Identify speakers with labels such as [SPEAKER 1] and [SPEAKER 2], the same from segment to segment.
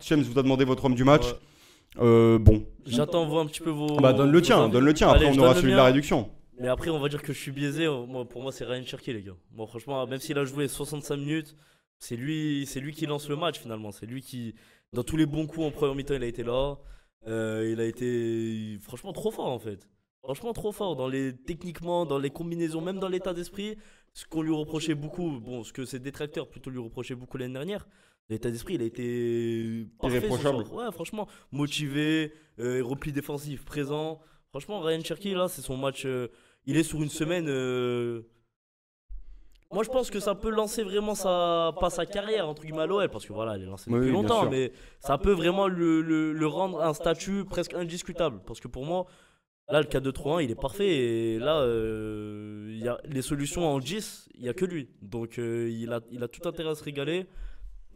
[SPEAKER 1] James vous a demandé votre homme du match. Euh, bon. J'attends un petit peu vos. Ah bah donne le tien, donne le tien. Après on aura celui de la réduction.
[SPEAKER 2] Mais après, on va dire que je suis biaisé. Moi, pour moi, c'est Ryan Cherky, les gars. Moi, franchement, même s'il a joué 65 minutes, c'est lui, c'est lui qui lance le match finalement. C'est lui qui, dans tous les bons coups en première mi-temps, il a été là. Euh, il a été franchement trop fort en fait. Franchement trop fort dans les techniquement, dans les combinaisons, même dans l'état d'esprit. Ce qu'on lui reprochait beaucoup, bon, ce que ses détracteurs plutôt lui reprochaient beaucoup l'année dernière, L'état d'esprit, il a été parfait, franchement, motivé, euh, repli défensif, présent. Franchement, Ryan Cherky, là, c'est son match. Euh, il est sur une semaine. Euh, moi, je pense que ça peut lancer vraiment sa, pas sa carrière, entre guillemets, à l'OL, parce que voilà, il est lancé depuis longtemps, mais ça peut vraiment le, le, rendre un statut presque indiscutable. Parce que pour moi, là, le 4-2-3-1, il est parfait. Et là, y a les solutions en 10, il n'y a que lui. Donc, il, a, il a tout intérêt à se régaler.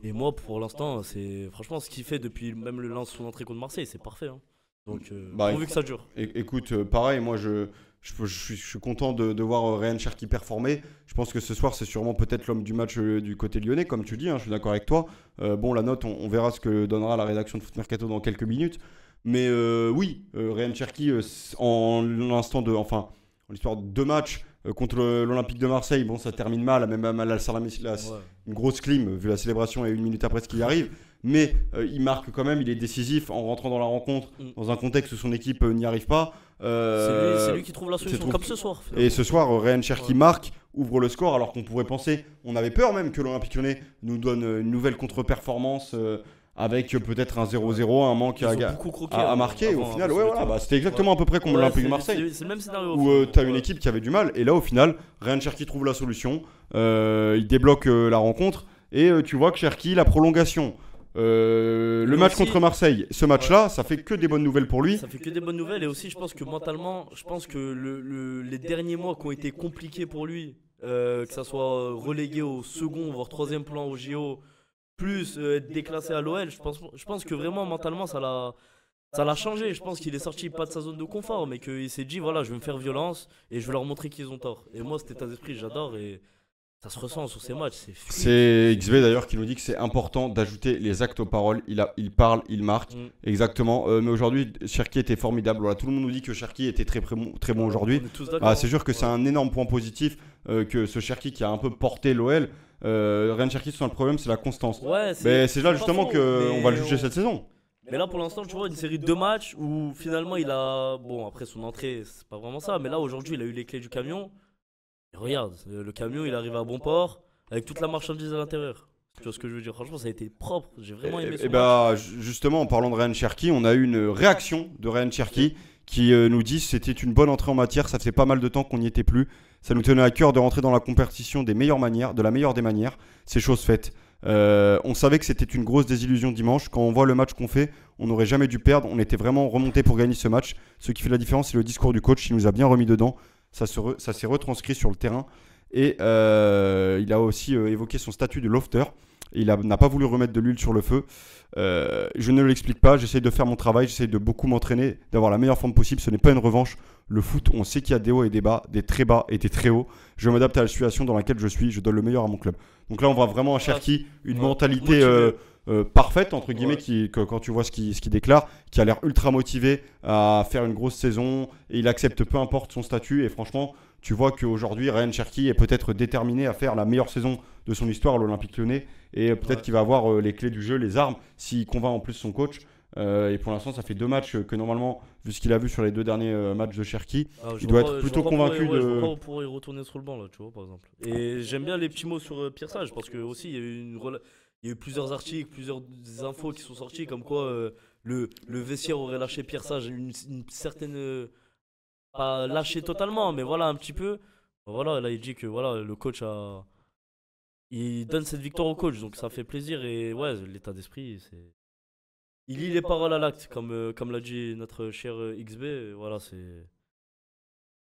[SPEAKER 2] Et moi, pour l'instant, c'est franchement ce qu'il fait depuis même le lance son entrée contre Marseille, c'est parfait. Hein.
[SPEAKER 1] Donc, euh, bah, on voit que ça dure. Écoute, euh, pareil, moi, je, suis, content de, voir euh, Ryan Cherki performer. Je pense que ce soir, c'est sûrement peut-être l'homme du match du côté lyonnais, comme tu dis, hein, je suis d'accord avec toi. bon, la note, on, verra ce que donnera la rédaction de Foot Mercato dans quelques minutes. Mais oui, Ryan Cherki, en l'instant de. Enfin, en l'histoire de deux matchs, euh, contre l'Olympique de Marseille, bon, ça termine mal, même à la, une grosse clim, vu la célébration et une minute après ce qu'il arrive. Mais euh, il marque quand même, il est décisif en rentrant dans la rencontre, mm. dans un contexte où son équipe euh, n'y arrive pas. c'est lui, qui trouve la solution, comme ce soir. Et ce soir, Ryan Cherki marque, ouvre le score, alors qu'on pourrait penser, on avait peur même que l'Olympique lyonnais nous donne une nouvelle contre-performance avec euh, peut-être un 0-0, euh, un manque à, marquer. au final, ouais, voilà, bah, c'était exactement à peu près comme ouais, l'Olympique de Marseille. C'est même scénario. Où tu euh, as une équipe qui avait du mal. Et là, au final, Ryan Cherki trouve la solution. il débloque la rencontre. Et tu vois que Cherki, la prolongation. le match contre Marseille, ce match-là, ça fait que des bonnes nouvelles pour lui. Ça fait
[SPEAKER 2] que des bonnes nouvelles et aussi je pense que mentalement, je pense que les derniers mois qui ont été compliqués pour lui, que ça soit relégué au second voire troisième plan au JO, plus euh, être déclassé à l'OL, je pense, je pense que vraiment mentalement ça l'a ça l'a changé. Je pense qu'il est sorti pas de sa zone de confort, mais qu'il s'est dit voilà, je vais me faire violence et je vais leur montrer qu'ils ont tort. Et moi, cet état d'esprit, j'adore et ça se ressent sur ces matchs. C'est Xv d'ailleurs
[SPEAKER 1] qui nous dit que c'est important d'ajouter les actes aux paroles. Il, il parle, il marque. Mm. Exactement. Euh, mais aujourd'hui, Cherki était formidable. Voilà, tout le monde nous dit que Cherki était très, très bon aujourd'hui. Ah, c'est sûr hein. que c'est un énorme point positif euh, que ce Cherki qui a un peu porté l'OL. Euh, Ryan Cherky, le problème, c'est la constance. mais c'est là justement qu'on va le juger cette saison.
[SPEAKER 2] Mais là, pour l'instant, tu vois, une série de deux matchs où finalement il a. Bon, après son entrée, c'est pas vraiment ça. Mais là, aujourd'hui, il a eu les clés du camion. regarde, le camion, il arrive à bon port avec toute la marchandise à l'intérieur. Tu vois ce que je veux dire Franchement, ça a été propre. J'ai vraiment eh, aimé. Et, eh et bah,
[SPEAKER 1] justement, en parlant de Ryan Cherki on a eu une réaction de Ryan Cherki qui euh, nous disent c'était une bonne entrée en matière, ça fait pas mal de temps qu'on n'y était plus. Ça nous tenait à cœur de rentrer dans la compétition des meilleures manières, de la meilleure des manières. C'est chose faite. Euh, on savait que c'était une grosse désillusion dimanche. Quand on voit le match qu'on fait, on n'aurait jamais dû perdre. On était vraiment remonté pour gagner ce match. Ce qui fait la différence, c'est le discours du coach il nous a bien remis dedans. Ça, s'est retranscrit sur le terrain. Et euh, il a aussi évoqué son statut de lofter il n'a pas voulu remettre de l'huile sur le feu. Euh, je ne l'explique pas, J'essaie de faire mon travail, J'essaie de beaucoup m'entraîner, d'avoir la meilleure forme possible. Ce n'est pas une revanche. Le foot, on sait qu'il y a des hauts et des bas, des très bas et des très hauts. Je m'adapte à la situation dans laquelle je suis, je donne le meilleur à mon club. Donc là, on voit vraiment à ah, Cherki une mentalité euh, euh, parfaite, entre guillemets, qui, que, quand tu vois ce qu'il qui déclare, qui a l'air ultra motivé à faire une grosse saison et il accepte peu importe son statut. Et franchement, tu vois qu'aujourd'hui, Ryan Cherki est peut-être déterminé à faire la meilleure saison de son histoire à l'Olympique lyonnais et peut-être qu'il va avoir euh, les clés du jeu, les armes, s'il convainc en plus son coach. Euh, et pour l'instant, ça fait deux matchs euh, que normalement, vu ce qu'il a vu sur les deux derniers matchs de Cherki, ah, il doit être plutôt convaincu de. Je pourrait
[SPEAKER 2] retourner sur le banc là, tu vois, par exemple. Et j'aime bien les petits mots sur euh, Pierre Sage parce que aussi il y a eu plusieurs articles, plusieurs infos qui sont sorties comme quoi le, le, vestiaire aurait lâché Pierre Sage une certaine pas lâché totalement, mais voilà, un petit peu. Voilà, là, il dit que voilà, le coach a. Il donne cette victoire au coach, donc ça fait plaisir. Et ouais, l'état d'esprit, c'est. Il lit les paroles à l'acte, comme, euh, comme l'a dit notre cher euh, XB. Voilà, c'est.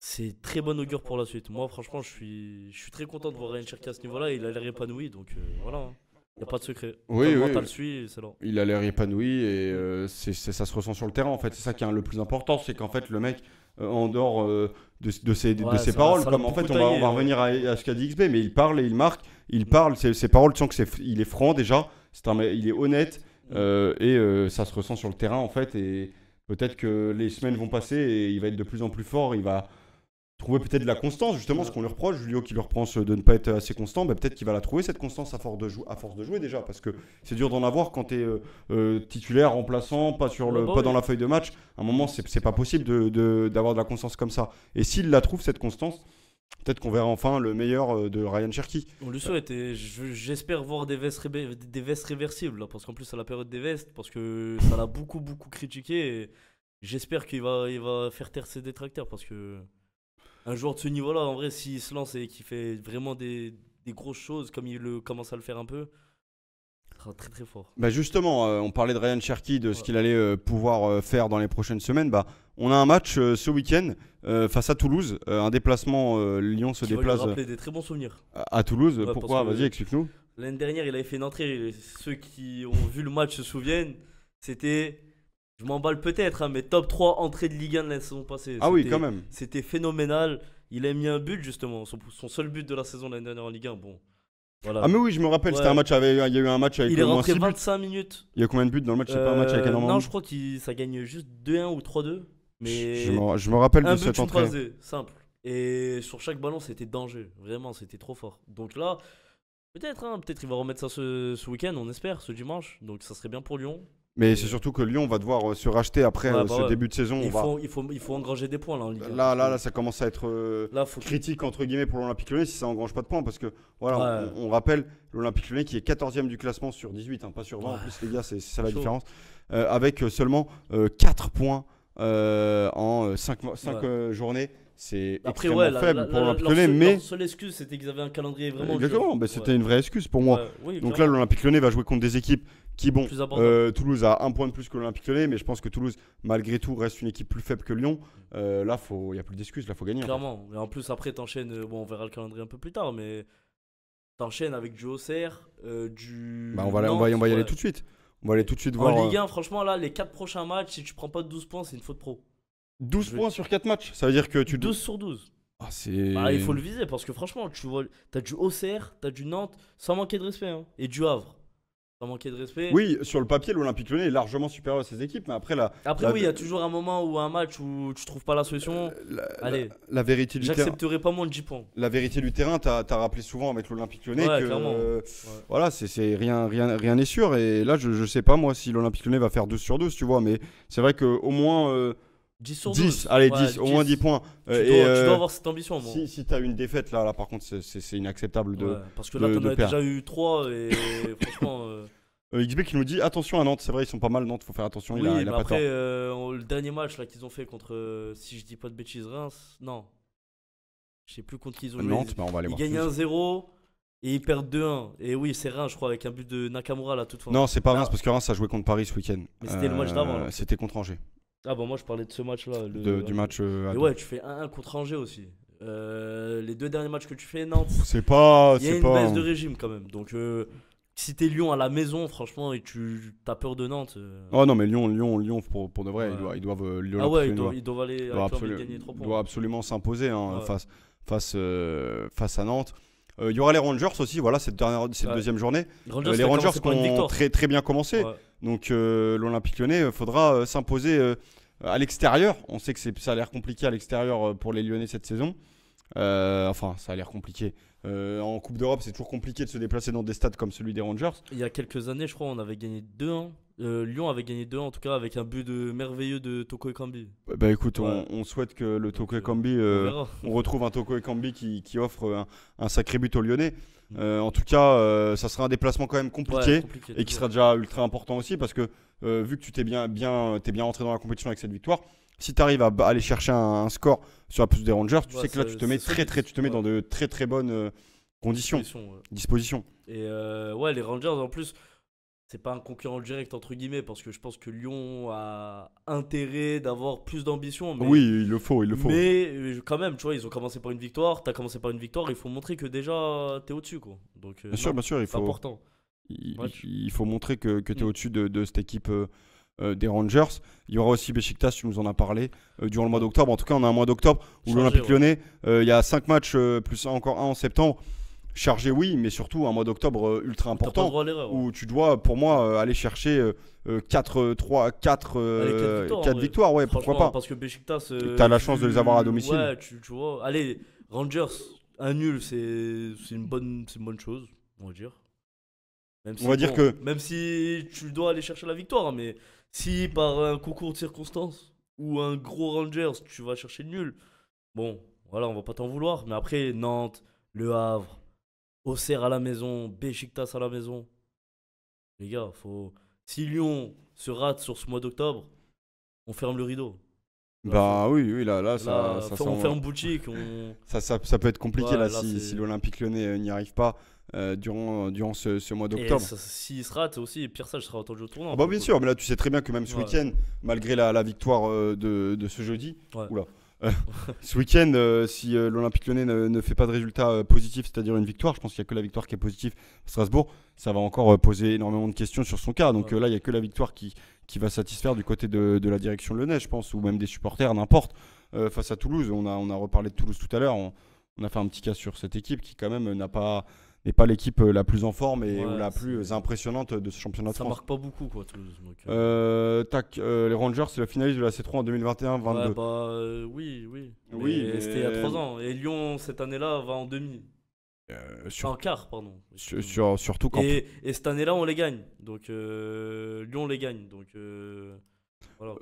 [SPEAKER 2] C'est très bon augure pour la suite. Moi, franchement, je suis, je suis très content de voir Ryan Cherky à ce niveau-là. Il a l'air épanoui, donc euh, voilà. Il hein. n'y a pas de secret.
[SPEAKER 1] Oui, oui. Le suit, c'est là. Il a l'air épanoui et c'est, ça se ressent sur le terrain en fait. C'est ça qui est le plus important, c'est qu'en fait le mec, euh, en dehors euh, de, ses, paroles. Comme en fait, on va, on revenir à, à ce qu'a dit XB, mais il parle et il marque. Il parle, ses, paroles, tu sens qu'il il est franc déjà, c'est un, il est honnête mm. euh, et ça se ressent sur le terrain en fait. Et peut-être que les semaines vont passer et il va être de plus en plus fort. Il va, trouver peut-être de la constance, justement, ce qu'on lui reproche, Julio qui lui pense euh, de ne pas être assez constant, bah, peut-être qu'il va la trouver cette constance à force de, à force de jouer déjà, parce que c'est dur d'en avoir quand tu es euh, euh, titulaire, remplaçant, pas, sur ah le, bah pas dans la feuille de match. À un moment, c'est pas possible d'avoir de, de, la constance comme ça. Et s'il la trouve, cette constance, peut-être qu'on verra enfin le meilleur de Ryan Cherky. On le
[SPEAKER 2] souhaite, j'espère voir des vestes, des vestes réversibles, parce qu'en plus, à la période des vestes, parce que ça l'a beaucoup, beaucoup critiqué, j'espère qu'il va, il va faire taire ses détracteurs, parce que un joueur de ce niveau-là, en vrai, s'il se lance et qu'il fait vraiment des, grosses choses comme il commence à le faire un peu, très très fort.
[SPEAKER 1] Bah justement, euh, on parlait de Ryan Cherky, de ce qu'il allait euh, pouvoir euh, faire dans les prochaines semaines. Bah, on a un match ce week-end face à Toulouse, un déplacement. Lyon se déplace. Va lui des très bons souvenirs. À, Toulouse, pourquoi Vas-y, explique-nous.
[SPEAKER 2] L'année dernière, il avait fait une entrée. Ceux qui ont vu le match se souviennent. C'était je m'emballe peut-être, hein, mais top 3 entrées de Ligue 1 de la saison passée. Ah oui, quand même. C'était phénoménal. Il a mis un but, justement, son, seul but de la saison la dernière en Ligue 1. Bon. Ah, mais oui, je me rappelle, c'était un match il y a
[SPEAKER 1] eu un match avec Il est rentré 25 minutes. Il y a combien de buts dans le match C'est pas un match avec énormément euh, Non, je
[SPEAKER 2] crois que ça gagne juste 2-1 ou 3-2. Mais je me, je me rappelle un de but, cette entrée. simple. Et sur chaque ballon, c'était danger. Vraiment, c'était trop fort. Donc là, peut-être, hein, peut-être il va remettre ça ce, ce week-end, on espère, ce dimanche. Donc ça serait bien pour Lyon.
[SPEAKER 1] Mais c'est surtout que Lyon va devoir euh, se racheter après euh, bah ce début de saison. Il, faut,
[SPEAKER 2] il, faut, engranger des points là
[SPEAKER 1] Là, là, là, ça commence à être euh, critique entre guillemets pour l'Olympique Lyonnais si ça engrange pas de points. Parce que voilà, on, rappelle l'Olympique Lyonnais qui est 14e du classement sur 18, hein, pas sur 20. En plus, les gars, c'est ça la différence. avec seulement 4 points en 5, 5 journées. C'est bah extrêmement faible pour l'Olympique Lyonnais, mais seule
[SPEAKER 2] excuse c'était qu'ils avaient un calendrier vraiment. Exactement, bah, c'était une vraie excuse pour moi. Donc là, l'Olympique Lyonnais va
[SPEAKER 1] jouer contre des équipes qui bon, euh, Toulouse a un point de plus que l'Olympique Lyonnais, mais je pense que Toulouse, malgré tout, reste une équipe plus faible que Lyon. Euh, là, il n'y a plus d'excuses, là, il faut gagner. Clairement,
[SPEAKER 2] et en plus, après, t'enchaînes, euh, bon, on verra le calendrier un peu plus tard, mais t'enchaînes avec du Auxerre, du. Bah, on va, on va, y aller tout de
[SPEAKER 1] suite. On va aller tout de suite voir. En Ligue
[SPEAKER 2] 1, franchement, là, les 4 prochains matchs, si tu prends pas de 12 points, c'est une faute pro.
[SPEAKER 1] 12 points sur 4 matchs, ça veut dire que tu. 12 sur 12. Ah, bah, il faut le viser
[SPEAKER 2] parce que franchement, tu vois, t'as du tu t'as du Nantes, sans manquer de respect, hein, et du Havre pas de respect. Oui,
[SPEAKER 1] sur le papier, l'Olympique Lyonnais est largement supérieur à ses équipes, mais après là... Après, oui, il y a toujours
[SPEAKER 2] un moment ou un match où tu trouves pas la solution. Euh, Allez. La, vérité J'accepterai pas moins de 10 points.
[SPEAKER 1] La vérité du terrain, t'as as rappelé souvent avec l'Olympique Lyonnais que. Euh, voilà, c'est rien, rien, rien n'est sûr. Et là, je, je sais pas moi si l'Olympique Lyonnais va faire 2 sur 2, tu vois, mais c'est vrai qu'au moins. Euh, 10 sur 10, allez, 10, au moins 10 points. Tu, euh, dois, et, tu dois, euh, avoir cette ambition. Si, si tu as une défaite, là, là par contre, c'est inacceptable de. parce que là, tu as déjà
[SPEAKER 2] eu 3 et franchement. Euh,
[SPEAKER 1] XB qui nous dit attention à Nantes, c'est vrai, ils sont pas mal, Nantes, faut faire attention. il a, il a pas tort.
[SPEAKER 2] le dernier match qu'ils ont fait contre, si je dis pas de bêtises, Reims, non, je sais plus contre qui ils ont Nantes, joué. Bah, ils gagnent 1-0 et ils perdent 2-1. Et oui, c'est Reims, je crois, avec un but de Nakamura là, toute Non, c'est pas
[SPEAKER 1] Reims parce que Reims a joué contre Paris ce week-end. c'était le match d'avant. C'était contre Angers.
[SPEAKER 2] Ah bah moi je parlais de ce match-là. Le... Du match. Euh, ouais, tu fais 1-1 contre Angers aussi. Euh, les deux derniers matchs que tu fais, Nantes. C'est pas. Il y a une baisse de régime quand même. Donc euh, si t'es Lyon à la maison, franchement, et tu as peur de Nantes. Euh.
[SPEAKER 1] Oh non, mais Lyon, Lyon, Lyon pour, pour de vrai, ils doivent. Ils doivent euh, Lyon, ah ouais, ils doivent, ils doivent aller ils absolu... gagner 3 points. Ils doivent absolument s'imposer hein, face, face, face à Nantes. Il y aura les Rangers aussi, voilà, cette, dernière, cette deuxième journée. les Rangers qui ont très, très bien commencé. Donc euh, l'Olympique lyonnais, euh, faudra euh, s'imposer à l'extérieur. On sait que ça a l'air compliqué à l'extérieur pour les Lyonnais cette saison. enfin, ça a l'air compliqué. en Coupe d'Europe, c'est toujours compliqué de se déplacer dans des stades comme celui des Rangers. Il y a quelques années, je crois, on avait gagné
[SPEAKER 2] 2 1 Lyon avait gagné 2 en tout cas avec un but de merveilleux de Toko
[SPEAKER 1] Ekambi. Bah écoute, on, souhaite que le Toko Ekambi, on, retrouve un Toko Ekambi qui, offre un, un, sacré but aux Lyonnais. Euh, en tout cas, euh, ça sera un déplacement quand même compliqué, et qui sera déjà ultra important aussi parce que euh, vu que tu t'es bien, bien, rentré dans la compétition avec cette victoire, si tu arrives à aller chercher un, score sur la plus des Rangers, tu bah, sais que là tu te mets très, très, tu te mets dans de très très bonnes conditions, dispositions.
[SPEAKER 2] Et ouais, les Rangers en plus, c'est pas un concurrent direct entre guillemets parce que je pense que Lyon a intérêt d'avoir plus d'ambition. Oui, il le faut, il le faut. Mais euh, quand même, tu vois, ils ont commencé par une victoire, tu as commencé par une victoire, il faut montrer que déjà tu es au-dessus, quoi. Donc, euh, bien sûr, bien sûr, il faut. Important. Il,
[SPEAKER 1] faut montrer que, que es mm. au-dessus de, de, cette équipe. Euh, des Rangers. Il y aura aussi Besiktas, tu nous en as parlé, durant le mois d'octobre. En tout cas, on a un mois d'octobre où l'Olympique Lyonnais, il y a cinq matchs, plus encore un en septembre chargé, oui, mais surtout un mois d'octobre euh, ultra important où tu dois, pour moi, euh, aller chercher 4, 3, 4, Quatre euh, victoires, ouais, pourquoi pas. Parce que Besiktas. tu as la chance de les avoir à domicile. Ouais,
[SPEAKER 2] tu, vois. Allez, Rangers, un nul, c'est une, bonne, C'est une bonne chose, on va dire. Même si, on va dire que. Même si tu dois aller chercher la victoire, hein, mais si par un concours de circonstances ou un gros Rangers, tu vas chercher le nul, bon, voilà, on va pas t'en vouloir. Mais après, Nantes, Le Havre, Auxerre à la maison, Béchiktas à la maison. Les gars, faut. Si Lyon se rate sur ce mois d'octobre, on ferme le rideau.
[SPEAKER 1] bah, bah oui, oui, là, là, ça, ça, On ferme boutique. Ça, ça, peut être compliqué là, si, si l'Olympique lyonnais euh, n'y arrive pas. Euh, durant, euh, durant ce, mois d'octobre. S'il
[SPEAKER 2] se rate aussi, Pierre Sage sera attendu au tournant. Ah bah bien sûr, mais là tu sais très bien que même ce
[SPEAKER 1] malgré la, victoire de, ce jeudi, oula, ce week-end, euh, si euh, l'Olympique lyonnais ne, fait pas de résultat euh, positif, c'est-à-dire une victoire, je pense qu'il n'y a que la victoire qui est positive à Strasbourg, ça va encore poser énormément de questions sur son cas. Donc là, il n'y a que la victoire qui, va satisfaire du côté de, la direction lyonnaise, je pense, ou même des supporters, n'importe, face à Toulouse. On a, on a reparlé de Toulouse tout à l'heure. on a fait un petit cas sur cette équipe qui quand même n'a pas n'est pas l'équipe euh, la plus en forme et la plus impressionnante de ce championnat ça France. marque pas beaucoup, quoi, Toulouse. Euh. Euh, tac, les Rangers, c'est la finaliste de la C3 en 2021-22.
[SPEAKER 2] Bah, oui, oui. oui C'était il y a 3 ans. Et Lyon, cette année-là, va en demi. sur... En quart, pardon.
[SPEAKER 1] Sur, surtout quand. Et,
[SPEAKER 2] cette année-là, on les gagne. Donc, Lyon les gagne. Donc. Voilà.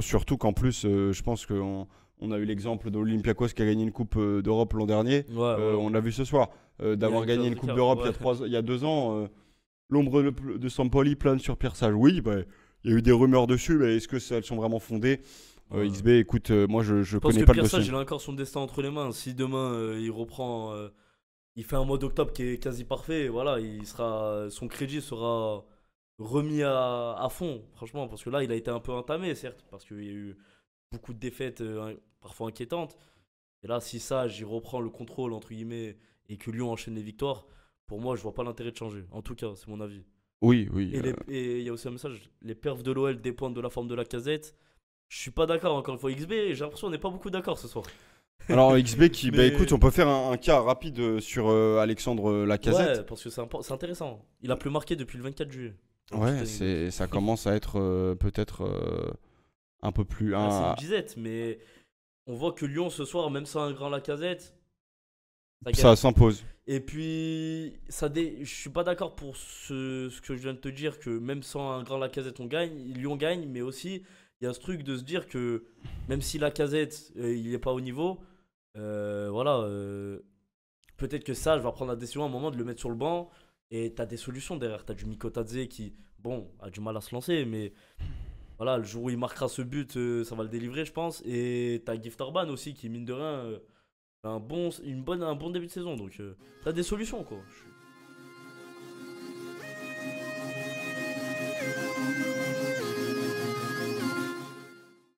[SPEAKER 1] surtout qu'en plus, je pense qu'on on a eu l'exemple de l'Olympiakos qui a gagné une Coupe euh, d'Europe l'an dernier. Euh, on l'a vu ce soir. Euh, d'avoir gagné une Coupe d'Europe il, y a deux ans. L'ombre de, Sampoli plane sur Pierre Sage. Oui, bah, il y a eu des rumeurs dessus, mais est-ce que elles sont vraiment fondées XB, écoute, moi je, ne connais pas Pierre le dossier. Sage,
[SPEAKER 2] il a encore son destin entre les mains. Si demain il reprend, il fait un mois d'octobre qui est quasi parfait, voilà, il sera, son crédit sera remis à, à, fond, franchement, parce que là, il a été un peu entamé, certes, parce qu'il y a eu beaucoup de défaites euh, parfois inquiétantes. Et là, si ça, j'y reprends le contrôle, entre guillemets, et que Lyon enchaîne les victoires, pour moi, je vois pas l'intérêt de changer. En tout cas, c'est mon avis.
[SPEAKER 1] Oui, oui. Et euh.
[SPEAKER 2] il y a aussi un message les perfs de l'OL dépendent de la forme de la casette. Je suis pas d'accord encore une fois, XB. J'ai l'impression qu'on n'est pas beaucoup d'accord ce soir. Alors XB qui, bah, écoute, on
[SPEAKER 1] peut faire un, cas rapide euh, sur Alexandre Lacazette. Ouais,
[SPEAKER 2] parce que c'est intéressant. Il a plus marqué depuis le 24 juillet. Ouais, c'est ça commence
[SPEAKER 1] à être peut-être un peu plus. Ah, un...
[SPEAKER 2] disette, mais on voit que Lyon ce soir, même sans un grand Lacazette, ça s'impose. Et puis, ça des je suis pas d'accord pour ce... que je viens de te dire, que même sans un grand Lacazette, on gagne. Lyon gagne, mais aussi, il y a ce truc de se dire que même si Lacazette, euh, il n'est pas au niveau, euh, voilà, euh, peut-être que ça, je vais prendre la décision à un moment de le mettre sur le banc. Et tu as des solutions derrière. Tu as du Mikotadze qui, bon, a du mal à se lancer, mais voilà, le jour où il marquera ce but, euh, ça va le délivrer, je pense. Et t'as Gift Orban aussi, qui mine de rien, euh, a un, bon, une bonne, un bon début de saison. Donc, euh, t'as des solutions, quoi.